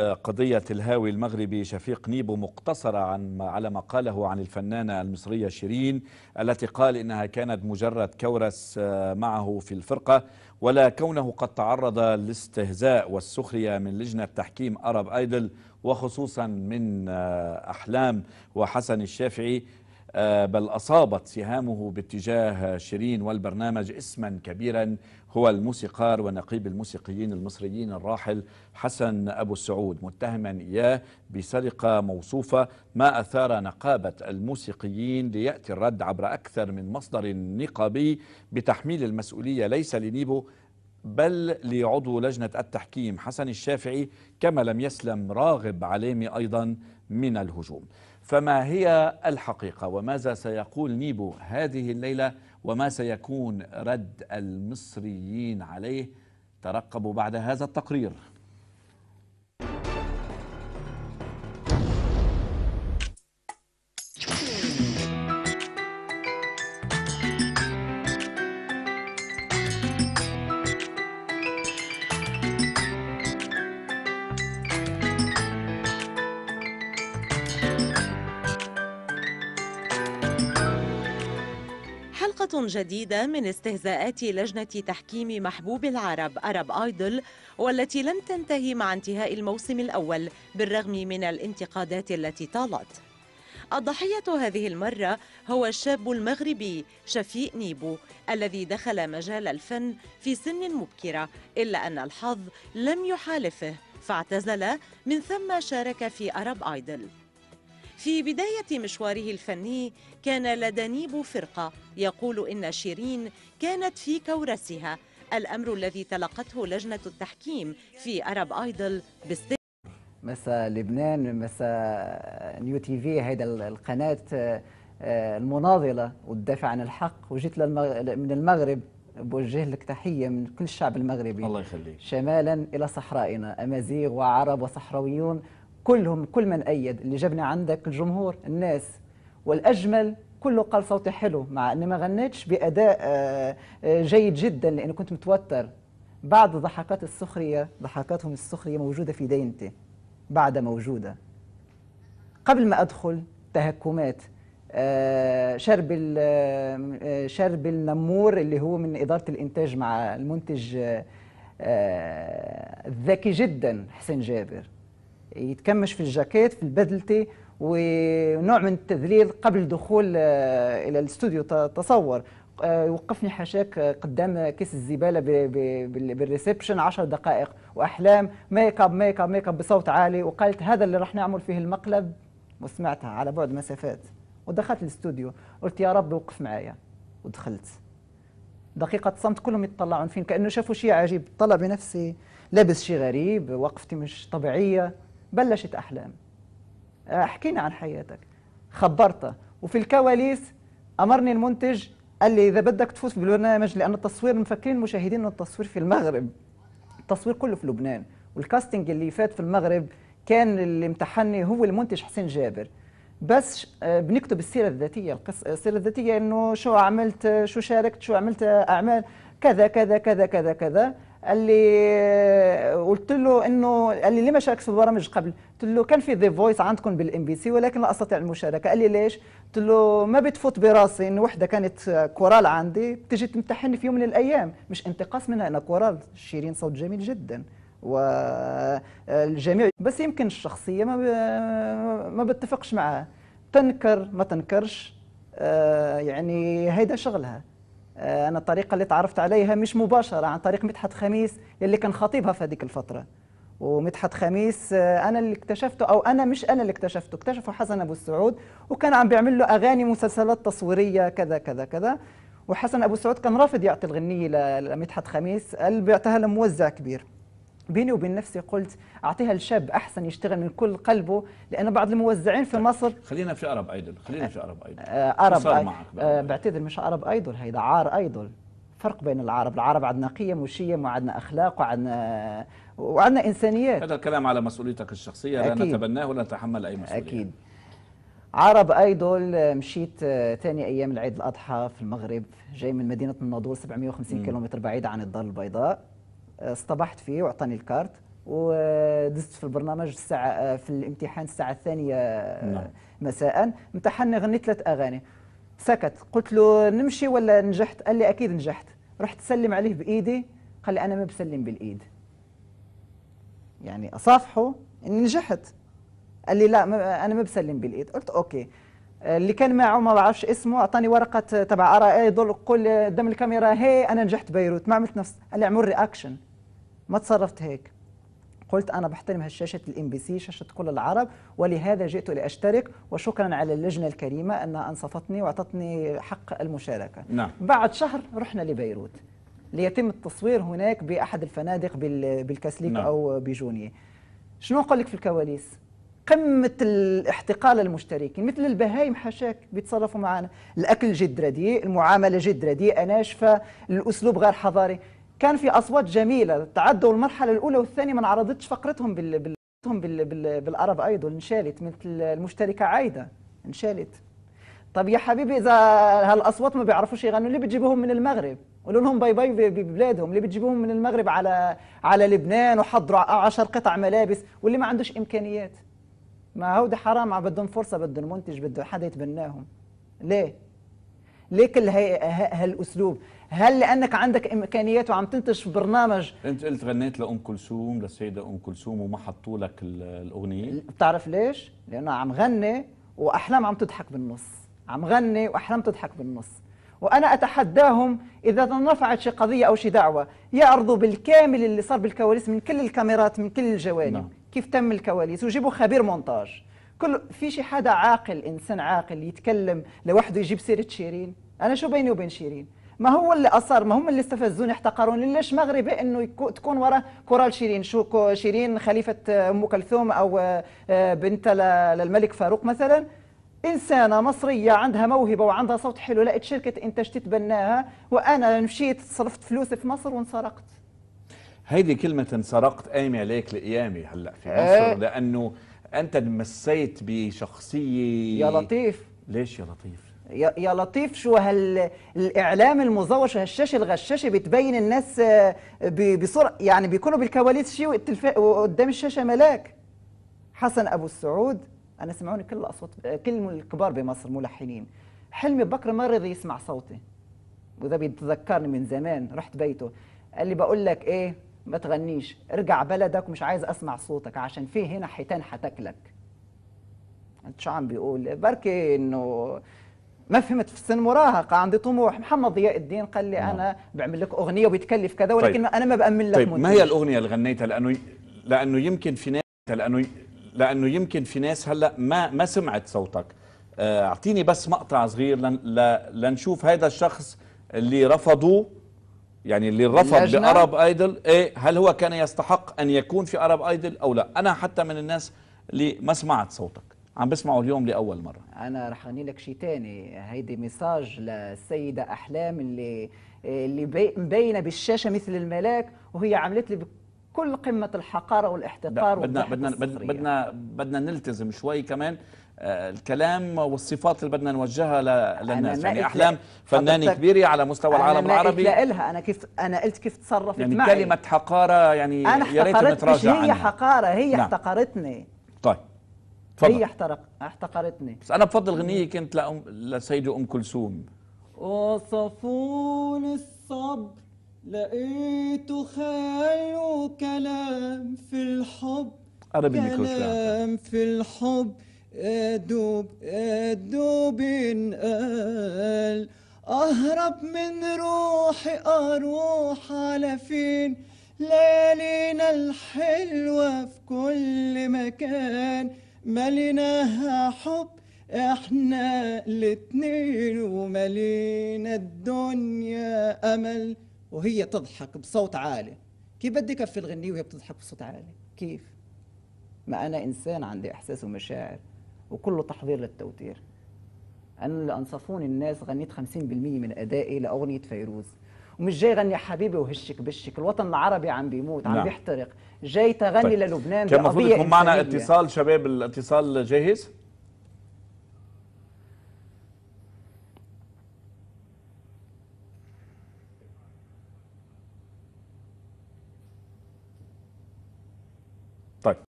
قضية الهاوي المغربي شفيق نيبو مقتصرة عن على ما قاله عن الفنانة المصرية شيرين التي قال إنها كانت مجرد كورس آه، معه في الفرقة ولا كونه قد تعرض للاستهزاء والسخرية من لجنة تحكيم أرب أيدل وخصوصا من آه، أحلام وحسن الشافعي آه، بل أصابت سهامه باتجاه شيرين والبرنامج اسما كبيرا هو الموسيقار ونقيب الموسيقيين المصريين الراحل حسن أبو السعود متهما إياه بسرقة موصوفة ما أثار نقابة الموسيقيين ليأتي الرد عبر أكثر من مصدر نقابي بتحميل المسؤولية ليس لنيبو بل لعضو لجنة التحكيم حسن الشافعي كما لم يسلم راغب عليمي أيضا من الهجوم فما هي الحقيقة وماذا سيقول نيبو هذه الليلة وما سيكون رد المصريين عليه ترقبوا بعد هذا التقرير جديدة من استهزاءات لجنة تحكيم محبوب العرب أرب آيدل والتي لم تنتهي مع انتهاء الموسم الأول بالرغم من الانتقادات التي طالت الضحية هذه المرة هو الشاب المغربي شفيق نيبو الذي دخل مجال الفن في سن مبكرة إلا أن الحظ لم يحالفه فاعتزل من ثم شارك في أرب آيدل في بداية مشواره الفني كان لدنيب فرقة يقول إن شيرين كانت في كورسها الأمر الذي تلقته لجنة التحكيم في أرب آيدل باستدامة مسا لبنان مسا نيو تي في هيدا القناة آه، آه، المناضلة والدافع عن الحق وجيت من المغرب بوجه لك تحية من كل الشعب المغربي الله يخليك شمالا إلى صحرائنا أمازيغ وعرب وصحراويون كلهم كل من أيد اللي جبنا عندك الجمهور الناس والأجمل كله قال صوتي حلو مع أني ما غنيتش بأداء آه، آه، جيد جدا لأني كنت متوتر بعض ضحكات السخرية ضحكاتهم السخرية موجودة في دينتي بعد موجودة قبل ما أدخل تهكمات آه، شرب شرب النمور اللي هو من إدارة الإنتاج مع المنتج الذكي جدا حسين جابر يتكمش في الجاكيت في البدلتي ونوع من التذليل قبل دخول آه، الى الاستوديو تصور آه، وقفني حشاك آه، قدام كيس الزباله بالريسبشن 10 دقائق واحلام ميك اب ميك اب ميك اب بصوت عالي وقالت هذا اللي راح نعمل فيه المقلب وسمعتها على بعد مسافات ودخلت الاستوديو قلت يا رب وقف معايا ودخلت دقيقة صمت كلهم يتطلعون فين كأنه شافوا شيء عجيب طلع بنفسي لابس شيء غريب وقفتي مش طبيعية بلشت أحلام آه، احكينا عن حياتك خبرتها وفي الكواليس أمرني المنتج قال لي إذا بدك تفوز بالبرنامج لأن التصوير مفكرين المشاهدين أنه التصوير في المغرب التصوير كله في لبنان والكاستنج اللي فات في المغرب كان اللي امتحني هو المنتج حسين جابر بس آه، بنكتب السيرة الذاتية آه، السيرة الذاتية انه شو عملت شو شاركت شو عملت اعمال كذا كذا كذا كذا كذا قال لي قلت له انه قال لي ليه ما شاركت في البرامج قبل؟ قلت له كان في ذا فويس عندكم بالام بي سي ولكن لا استطيع المشاركه، قال لي ليش؟ قلت له ما بتفوت براسي انه وحده كانت كورال عندي بتجي تمتحني في يوم من الايام، مش انتقاص منها انا كورال شيرين صوت جميل جدا والجميع بس يمكن الشخصيه ما ما بتفقش معها تنكر ما تنكرش آه، يعني هيدا شغلها آه، انا الطريقه اللي تعرفت عليها مش مباشره عن طريق مدحت خميس اللي كان خطيبها في هذيك الفتره ومدحت خميس آه، انا اللي اكتشفته او انا مش انا اللي اكتشفته اكتشفه حسن ابو السعود وكان عم بيعمل له اغاني مسلسلات تصويريه كذا كذا كذا وحسن ابو السعود كان رافض يعطي الغنيه لمدحت خميس قال بيعطيها لموزع كبير بيني وبين نفسي قلت اعطيها الشاب احسن يشتغل من كل قلبه لانه بعض الموزعين في مصر خلينا في عرب ايدول خلينا في عرب ايدول آه، آه، عرب آه بعتذر مش عرب ايدول هيدا عار ايدول فرق بين العرب العرب عندنا قيم وشيم وعندنا اخلاق وعندنا وعندنا انسانيات هذا الكلام على مسؤوليتك الشخصيه أكيد. لا نتبناه ولا نتحمل اي مسؤوليه اكيد عرب ايدول مشيت آه، ثاني ايام العيد الاضحى في المغرب جاي من مدينه الناضول 750 كيلومتر بعيد عن الدار البيضاء اصطبحت فيه واعطاني الكارت ودزت في البرنامج الساعة آه، في الامتحان الساعة الثانية آه، نعم. مساء امتحني غنيت ثلاث أغاني سكت قلت له نمشي ولا نجحت قال لي أكيد نجحت رحت سلم عليه بإيدي قال لي أنا ما بسلم بالإيد يعني أصافحه إني نجحت قال لي لا ما أنا ما بسلم بالإيد قلت أوكي اللي كان معه ما بعرفش اسمه اعطاني ورقه تبع ار اي قل قدام الكاميرا هي انا نجحت بيروت ما عملت نفس قال لي اعمل رياكشن ما تصرفت هيك قلت انا بحترم هالشاشه الام بي سي شاشه كل العرب ولهذا جئت لاشترك وشكرا على اللجنه الكريمه انها انصفتني واعطتني حق المشاركه نعم. بعد شهر رحنا لبيروت ليتم التصوير هناك باحد الفنادق بالكاسليك نعم. او بجوني شنو اقول لك في الكواليس قمة الاحتقال المشتركين مثل البهايم حشاك بيتصرفوا معنا الأكل جد رديء المعاملة جد رديئة ناشفة الأسلوب غير حضاري كان في اصوات جميله تعدوا المرحله الاولى والثانيه ما عرضتش فقرتهم بال... بال... بال... بال... بالعرب ايدول انشالت مثل المشتركه عايده انشالت طب يا حبيبي اذا هالاصوات ما بيعرفوش يغنوا ليه بتجيبوهم من المغرب قولوا لهم باي باي ببلادهم ليه بتجيبوهم من المغرب على على لبنان وحضروا 10 قطع ملابس واللي ما عندوش امكانيات ما هو ده حرام بدهم فرصه بدهم منتج بده حدا يتبناهم ليه ليه كل هالاسلوب هل لانك عندك امكانيات وعم تنتج برنامج انت قلت غنيت لام كلثوم للسيده ام كلثوم وما حطوا لك الاغنيه بتعرف ليش لانه عم غني واحلام عم تضحك بالنص عم غني واحلام تضحك بالنص وانا اتحداهم اذا رفعت شي قضيه او شي دعوه يعرضوا بالكامل اللي صار بالكواليس من كل الكاميرات من كل الجوانب نعم. كيف تم الكواليس ويجيبوا خبير مونتاج كل في شي حدا عاقل انسان عاقل يتكلم لوحده يجيب سيره شيرين انا شو بيني وبين شيرين ما هو اللي اثر ما هم اللي استفزوني احتقروني ليش مغربي انه تكون وراء كورال شيرين شو شيرين خليفه آه، ام كلثوم او آه، آه، بنت للملك فاروق مثلا إنسانة مصرية عندها موهبة وعندها صوت حلو لقيت شركة إنتاج تتبناها وأنا مشيت صرفت فلوسي في مصر وانسرقت هيدي كلمة انسرقت قايمة عليك لقيامي هلا في مصر إيه. لأنه أنت تمسيت بشخصية يا لطيف ليش يا لطيف؟ يا, يا لطيف شو هالاعلام المزور شو هالشاشه الغشاشه بتبين الناس آه، بسرعه يعني بيكونوا بالكواليس شيء وقدام الشاشه ملاك حسن ابو السعود انا سمعوني كل اصوات آه، كل الكبار بمصر ملحنين حلمي بكر ما رضي يسمع صوتي وده بيتذكرني من زمان رحت بيته قال لي بقول لك ايه ما تغنيش ارجع بلدك ومش عايز اسمع صوتك عشان في هنا حيتان حتاكلك انت شو عم بيقول بركي انه ما فهمت في السن مراهقه عندي طموح محمد ضياء الدين قال لي نعم. انا بعمل لك اغنيه وبيتكلف كذا ولكن طيب. انا ما بامن لك طيب منتج. ما هي الاغنيه اللي غنيتها لانه لانه يمكن في ناس لانه لانه يمكن في ناس هلا ما ما سمعت صوتك آه، اعطيني بس مقطع صغير لن لنشوف هذا الشخص اللي رفضوه يعني اللي رفض بأرب ايدل ايه هل هو كان يستحق ان يكون في أرب ايدل او لا انا حتى من الناس اللي ما سمعت صوتك عم بسمعه اليوم لاول مره انا رح اغني لك شيء ثاني هيدي ميساج للسيده احلام اللي اللي مبينه بالشاشه مثل الملاك وهي عملت لي بكل قمه الحقاره والاحتقار بدنا بدنا بدنا بدنا نلتزم شوي كمان آه، الكلام والصفات اللي بدنا نوجهها للناس يعني احلام فنانه كبيره على مستوى أنا العالم العربي لا لها انا كيف انا قلت كيف تصرفت يعني معي كلمه حقاره يعني انا احتقرت مش هي عنها. حقاره هي نعم. احتقرتني طيب تفضل هي احترق احتقرتني بس انا بفضل غنيه كانت لأم لسيده ام كلثوم وصفون الصبر لقيت خير كلام في الحب قرب الميكروفون كلام في الحب أدوب أدوب انقال أهرب من روحي أروح على فين ليالينا الحلوة في كل مكان مليناها حب احنا الاتنين وملينا الدنيا امل وهي تضحك بصوت عالي كيف بدي كفي الغنية وهي بتضحك بصوت عالي كيف ما انا انسان عندي احساس ومشاعر وكله تحضير للتوتير انا اللي انصفوني الناس غنيت 50% من ادائي لاغنيه فيروز ومش جاي غني حبيبي وهشك بشك الوطن العربي عم بيموت عم نعم. بيحترق جاي تغني طيب. للبنان كان المفروض يكون معنا اتصال شباب الاتصال جاهز طيب.